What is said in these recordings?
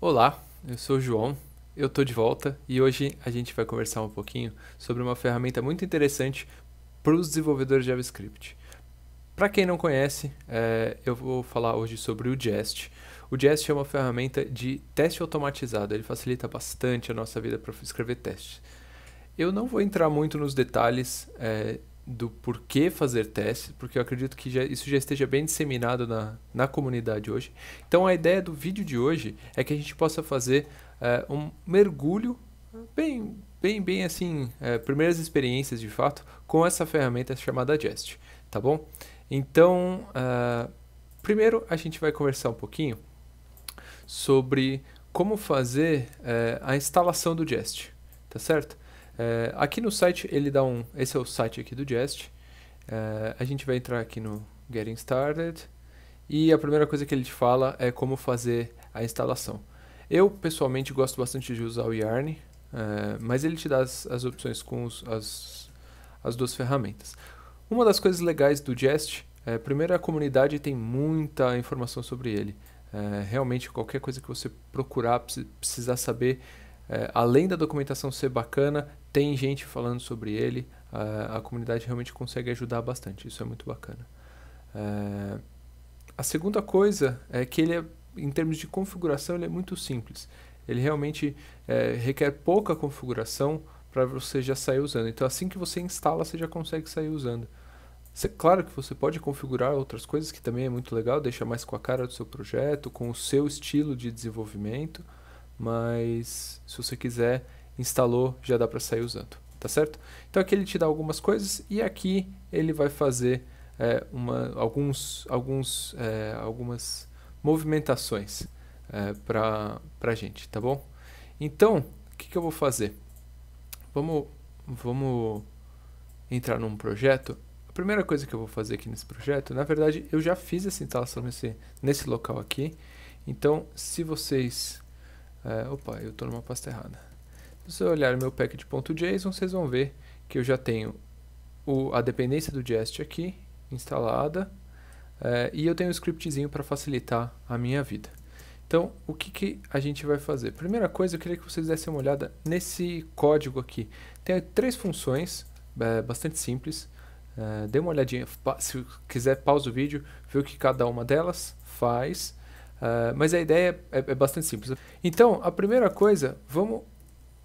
Olá, eu sou o João, eu tô de volta e hoje a gente vai conversar um pouquinho sobre uma ferramenta muito interessante para os desenvolvedores de JavaScript. Para quem não conhece, é, eu vou falar hoje sobre o Jest. O Jest é uma ferramenta de teste automatizado, ele facilita bastante a nossa vida para escrever testes. Eu não vou entrar muito nos detalhes é, do porquê fazer testes, porque eu acredito que já, isso já esteja bem disseminado na, na comunidade hoje. Então, a ideia do vídeo de hoje é que a gente possa fazer eh, um mergulho bem, bem, bem assim, eh, primeiras experiências de fato com essa ferramenta chamada Jest, tá bom? Então, eh, primeiro a gente vai conversar um pouquinho sobre como fazer a instalação do Jest, tá certo? É, aqui no site ele dá um. Esse é o site aqui do Jest. É, a gente vai entrar aqui no Getting Started e a primeira coisa que ele te fala é como fazer a instalação. Eu pessoalmente gosto bastante de usar o Yarn, é, mas ele te dá as, as opções com os, as, as duas ferramentas. Uma das coisas legais do Jest é, primeiro, a comunidade tem muita informação sobre ele. É, realmente, qualquer coisa que você procurar, precisar saber é, além da documentação ser bacana, tem gente falando sobre ele, a, a comunidade realmente consegue ajudar bastante, isso é muito bacana. É, a segunda coisa é que ele é, em termos de configuração, ele é muito simples. Ele realmente é, requer pouca configuração para você já sair usando. Então, assim que você instala, você já consegue sair usando. claro que você pode configurar outras coisas que também é muito legal, deixa mais com a cara do seu projeto, com o seu estilo de desenvolvimento mas se você quiser, instalou, já dá para sair usando, tá certo? Então aqui ele te dá algumas coisas e aqui ele vai fazer é, uma, alguns, alguns, é, algumas movimentações é, para a gente, tá bom? Então, o que, que eu vou fazer? Vamos, vamos entrar num projeto a primeira coisa que eu vou fazer aqui nesse projeto, na verdade eu já fiz essa instalação nesse, nesse local aqui, então se vocês é, opa, eu estou numa pasta errada. Se olhar olharem meu package.json, vocês vão ver que eu já tenho o, a dependência do Jest aqui instalada é, e eu tenho um scriptzinho para facilitar a minha vida. Então, o que, que a gente vai fazer? Primeira coisa, eu queria que vocês dessem uma olhada nesse código aqui. Tem três funções, é, bastante simples. É, dê uma olhadinha, se quiser pausa o vídeo, vê o que cada uma delas faz. Uh, mas a ideia é, é, bastante simples. Então, a primeira coisa, vamos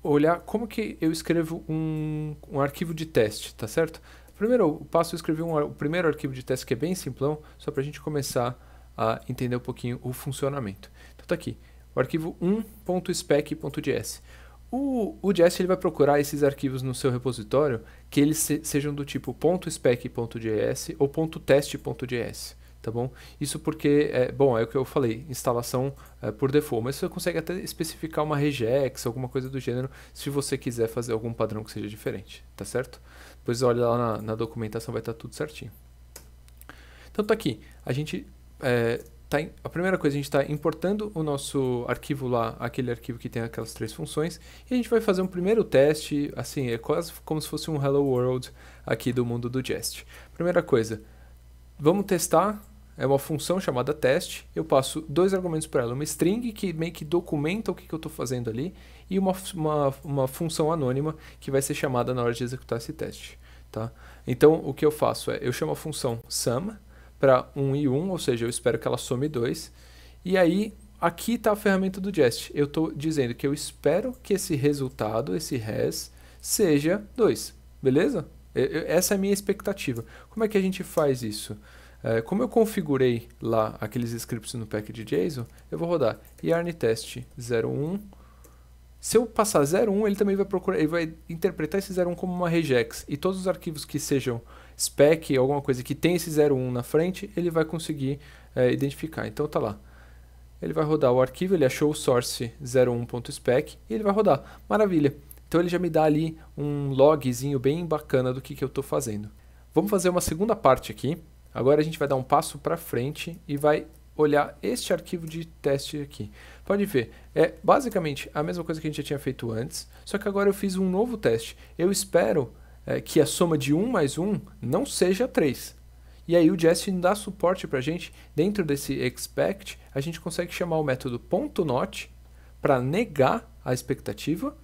olhar como que eu escrevo um, um arquivo de teste, tá certo? Primeiro passo é escrever um, o primeiro arquivo de teste que é bem simplão, só para a gente começar a entender um pouquinho o funcionamento. Então está aqui, o arquivo 1.spec.js. O, o JS ele vai procurar esses arquivos no seu repositório que eles se, sejam do tipo .spec.js ou .test.js tá bom? Isso porque, é, bom, é o que eu falei, instalação é, por default, mas você consegue até especificar uma regex, alguma coisa do gênero, se você quiser fazer algum padrão que seja diferente, tá certo? Depois olha lá na, na documentação, vai estar tá tudo certinho. Então tá aqui, a gente é, tá em, a primeira coisa, a gente está importando o nosso arquivo lá, aquele arquivo que tem aquelas três funções, e a gente vai fazer um primeiro teste, assim, é quase como se fosse um Hello World aqui do mundo do Jest. Primeira coisa, vamos testar é uma função chamada teste. Eu passo dois argumentos para ela, uma string que meio que documenta o que, que eu estou fazendo ali e uma, uma, uma, função anônima que vai ser chamada na hora de executar esse teste. Tá? Então, o que eu faço é, eu chamo a função sum para 1 e 1, ou seja, eu espero que ela some 2. E aí, aqui está a ferramenta do Jest. Eu estou dizendo que eu espero que esse resultado, esse res, seja 2. Beleza? Eu, eu, essa é a minha expectativa. Como é que a gente faz isso? Eh, como eu configurei lá aqueles scripts no pack de JSON, eu vou rodar yarn test 01. Se eu passar 01, ele também vai procurar, ele vai interpretar esse 01 como uma regex. E todos os arquivos que sejam spec, alguma coisa que tem esse 01 na frente, ele vai conseguir é, identificar. Então tá lá. Ele vai rodar o arquivo, ele achou o source 01.spec e ele vai rodar. Maravilha. Então ele já me dá ali um logzinho bem bacana do que, que eu estou fazendo. Vamos fazer uma segunda parte aqui, Agora a gente vai dar um passo para frente e vai olhar este arquivo de teste aqui. Pode ver, é basicamente a mesma coisa que a gente já tinha feito antes, só que agora eu fiz um novo teste. Eu espero é, que a soma de 1 mais 1 não seja 3. E aí o Justin dá suporte para a gente. Dentro desse expect, a gente consegue chamar o método .not para negar a expectativa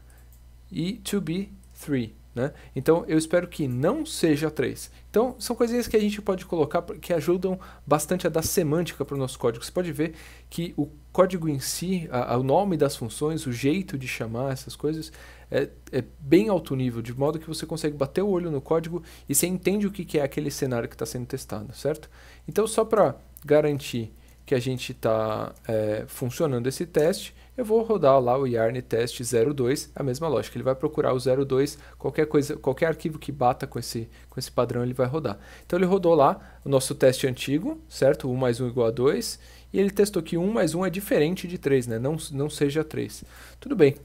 e to be 3. Né? Então eu espero que não seja 3. Então são coisinhas que a gente pode colocar que ajudam bastante a dar semântica para o nosso código. Você pode ver que o código em si, a, a, o nome das funções, o jeito de chamar essas coisas é, é, bem alto nível, de modo que você consegue bater o olho no código e você entende o que, que é aquele cenário que está sendo testado, certo? Então só para garantir que a gente está é, funcionando esse teste, eu vou rodar lá o yarn test 02, a mesma lógica, ele vai procurar o 02, qualquer coisa, qualquer arquivo que bata com esse, com esse padrão ele vai rodar. Então ele rodou lá o nosso teste antigo, certo? 1 mais 1 igual a 2, e ele testou que 1 mais 1 é diferente de 3, né? não, não seja 3. Tudo bem,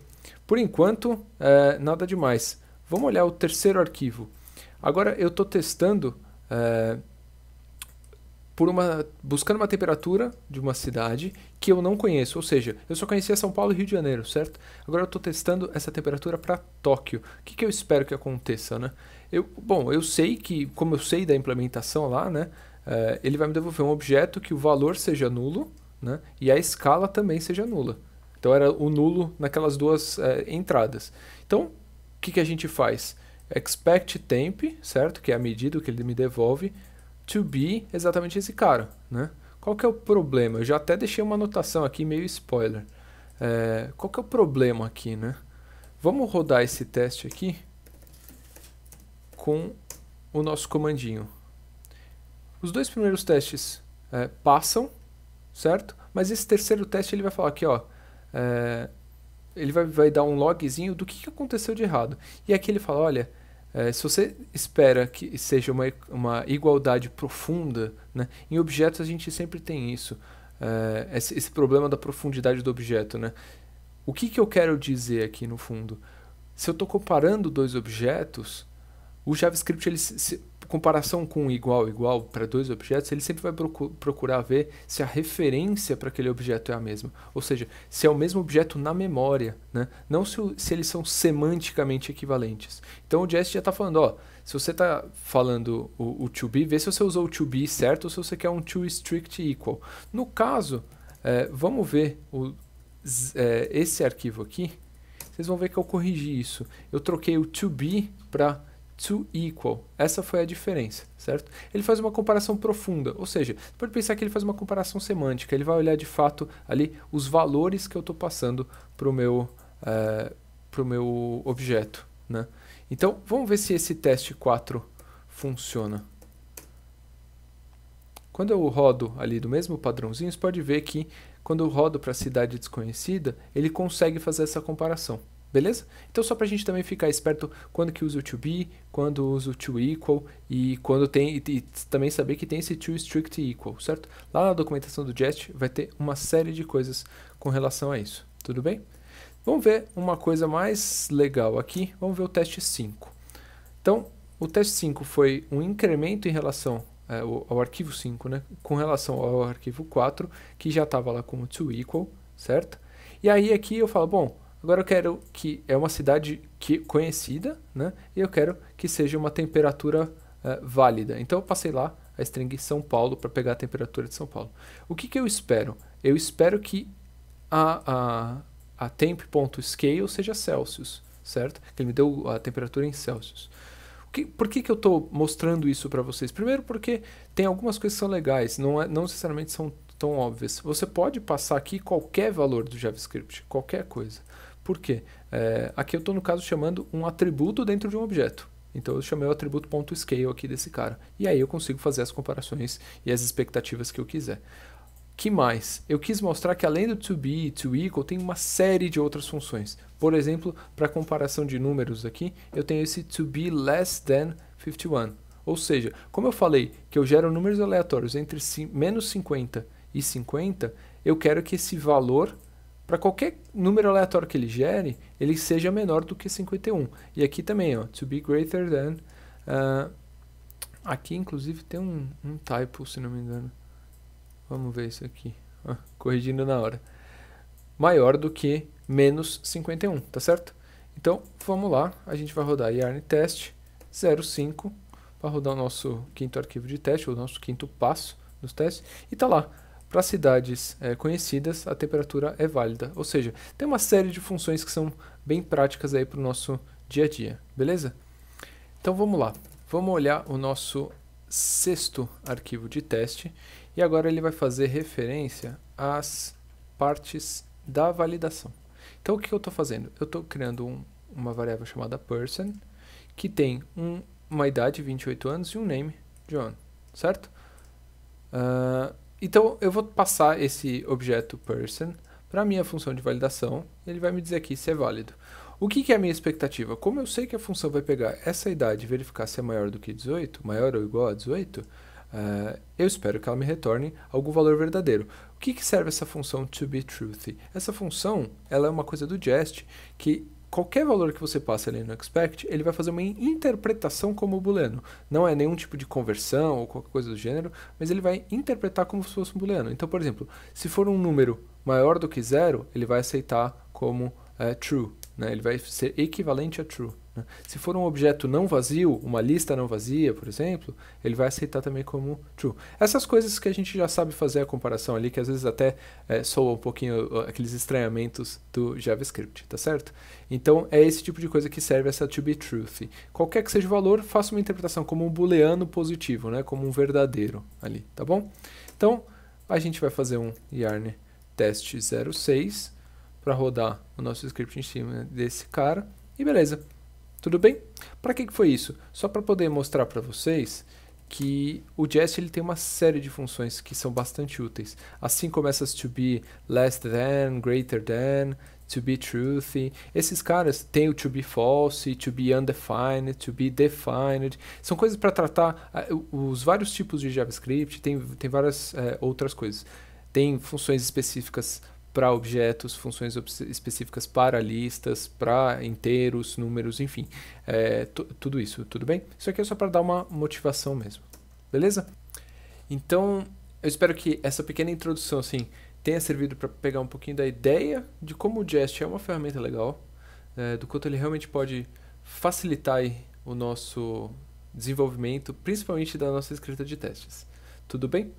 por enquanto é, nada demais. Vamos olhar o terceiro arquivo. Agora eu estou testando... É, por uma buscando uma temperatura de uma cidade que eu não conheço, ou seja, eu só conhecia São Paulo e Rio de Janeiro, certo? Agora eu estou testando essa temperatura para Tóquio. O que, que eu espero que aconteça, né? Eu, bom, eu sei que, como eu sei da implementação lá, né, eh, ele vai me devolver um objeto que o valor seja nulo, né, e a escala também seja nula. Então era o nulo naquelas duas eh, entradas. Então, o que, que a gente faz? Expect temp, certo? Que é a medida que ele me devolve to be exatamente esse cara, né? Qual que é o problema? Eu já até deixei uma anotação aqui, meio spoiler. É, qual que é o problema aqui, né? Vamos rodar esse teste aqui com o nosso comandinho. Os dois primeiros testes é, passam, certo? Mas esse terceiro teste ele vai falar aqui, ó, é, ele vai, vai, dar um logzinho do que aconteceu de errado. E aqui ele fala, olha, é, se você espera que seja uma, uma igualdade profunda, né? em objetos a gente sempre tem isso, é, esse, esse, problema da profundidade do objeto. Né? O que, que eu quero dizer aqui no fundo? Se eu estou comparando dois objetos, o JavaScript ele se, se comparação com igual igual para dois objetos, ele sempre vai procurar ver se a referência para aquele objeto é a mesma, ou seja, se é o mesmo objeto na memória, né? não se, se eles são semanticamente equivalentes. Então o Jest já está falando, ó, se você está falando o, o to be, vê se você usou o to be certo ou se você quer um to strict equal. No caso, é, vamos ver o, é, esse arquivo aqui, vocês vão ver que eu corrigi isso. Eu troquei o to be para to equal. Essa foi a diferença, certo? Ele faz uma comparação profunda, ou seja, você pode pensar que ele faz uma comparação semântica, ele vai olhar de fato ali os valores que eu estou passando para o meu, é, meu objeto. Né? Então, vamos ver se esse teste 4 funciona. Quando eu rodo ali do mesmo padrãozinho, você pode ver que quando eu rodo para a cidade desconhecida, ele consegue fazer essa comparação. Beleza? Então só para a gente também ficar esperto quando que usa o to be, quando usa o to equal e quando tem e, e também saber que tem esse to strict equal, certo? Lá na documentação do Jest vai ter uma série de coisas com relação a isso. Tudo bem? Vamos ver uma coisa mais legal aqui. Vamos ver o teste 5. Então, o teste 5 foi um incremento em relação é, ao arquivo 5, né? Com relação ao arquivo 4, que já estava lá o to equal, certo? E aí aqui eu falo, bom, Agora eu quero que é uma cidade que conhecida, né? E eu quero que seja uma temperatura uh, válida. Então eu passei lá a string São Paulo para pegar a temperatura de São Paulo. O que, que eu espero? Eu espero que a, a, a temp.scale seja Celsius, certo? Que ele me deu a temperatura em Celsius. Que, por que, que eu estou mostrando isso para vocês? Primeiro porque tem algumas coisas que são legais, não, é, não necessariamente são tão óbvias. Você pode passar aqui qualquer valor do JavaScript, qualquer coisa. Por quê? É, aqui eu estou, no caso, chamando um atributo dentro de um objeto. Então eu chamei o atributo .scale aqui desse cara. E aí eu consigo fazer as comparações e as expectativas que eu quiser. Que mais? Eu quis mostrar que além do to be, to equal, tem uma série de outras funções. Por exemplo, para comparação de números aqui, eu tenho esse to be less than 51. Ou seja, como eu falei que eu gero números aleatórios entre menos 50 e 50, eu quero que esse valor para qualquer número aleatório que ele gere, ele seja menor do que 51. E aqui também, ó, to be greater than. Uh, aqui, inclusive, tem um, um typo, se não me engano. Vamos ver isso aqui. corrigindo na hora. Maior do que menos 51, tá certo? Então, vamos lá. A gente vai rodar yarn test 05 para rodar o nosso quinto arquivo de teste, o nosso quinto passo dos testes. E tá lá, para cidades é, conhecidas, a temperatura é válida. Ou seja, tem uma série de funções que são bem práticas aí para o nosso dia a dia, beleza? Então vamos lá, vamos olhar o nosso sexto arquivo de teste e agora ele vai fazer referência às partes da validação. Então o que eu estou fazendo? Eu estou criando um, uma variável chamada person que tem um, uma idade, 28 anos, e um name, John, certo? Uh, então eu vou passar esse objeto person para a minha função de validação. Ele vai me dizer aqui se é válido. O que, que, é a minha expectativa? Como eu sei que a função vai pegar essa idade e verificar se é maior do que 18, maior ou igual a 18, uh, eh, eu espero que ela me retorne algum valor verdadeiro. O que, que serve essa função to be truth? Essa função ela é uma coisa do jest que qualquer valor que você passe ali no expect, ele vai fazer uma interpretação como booleano. Não é nenhum tipo de conversão ou qualquer coisa do gênero, mas ele vai interpretar como se fosse um booleano. Então, por exemplo, se for um número maior do que zero, ele vai aceitar como é, true. Né? Ele vai ser equivalente a true. Né? Se for um objeto não vazio, uma lista não vazia, por exemplo, ele vai aceitar também como true. Essas coisas que a gente já sabe fazer a comparação ali, que às vezes até é, soa um pouquinho aqueles estranhamentos do JavaScript, tá certo? Então é esse tipo de coisa que serve essa to be truth. Qualquer que seja o valor, faça uma interpretação como um booleano positivo, né? como um verdadeiro ali, tá bom? Então a gente vai fazer um yarn test 06 para rodar o nosso script em cima desse cara e beleza. Tudo bem? Para que, que foi isso? Só para poder mostrar para vocês que o jest ele tem uma série de funções que são bastante úteis. Assim como essas to be less than, greater than, to be truthy. Esses caras têm o to be false, to be undefined, to be defined. São coisas para tratar os vários tipos de JavaScript, tem, tem várias é, outras coisas. Tem funções específicas para objetos, funções específicas para listas, para inteiros, números, enfim, é, tudo isso, tudo bem? Isso aqui é só para dar uma motivação mesmo, beleza? Então, eu espero que essa pequena introdução assim, tenha servido para pegar um pouquinho da ideia de como o Jest é uma ferramenta legal, é, do quanto ele realmente pode facilitar o nosso desenvolvimento, principalmente da nossa escrita de testes. Tudo bem?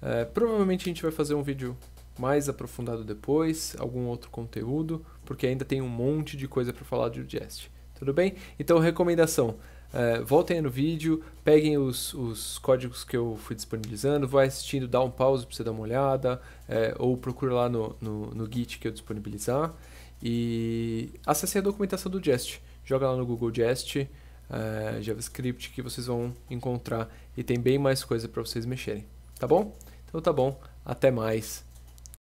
É, provavelmente a gente vai fazer um vídeo mais aprofundado depois, algum outro conteúdo, porque ainda tem um monte de coisa para falar do Jest. Tudo bem? Então, recomendação. É, voltem aí no vídeo, peguem os, os códigos que eu fui disponibilizando, vai assistindo, dá um pause para você dar uma olhada, é, ou procura lá no, no, no Git que eu disponibilizar. E acesse a documentação do Jest. Joga lá no Google Jest, é, JavaScript, que vocês vão encontrar. E tem bem mais coisa para vocês mexerem. Tá bom? Então tá bom. Até mais.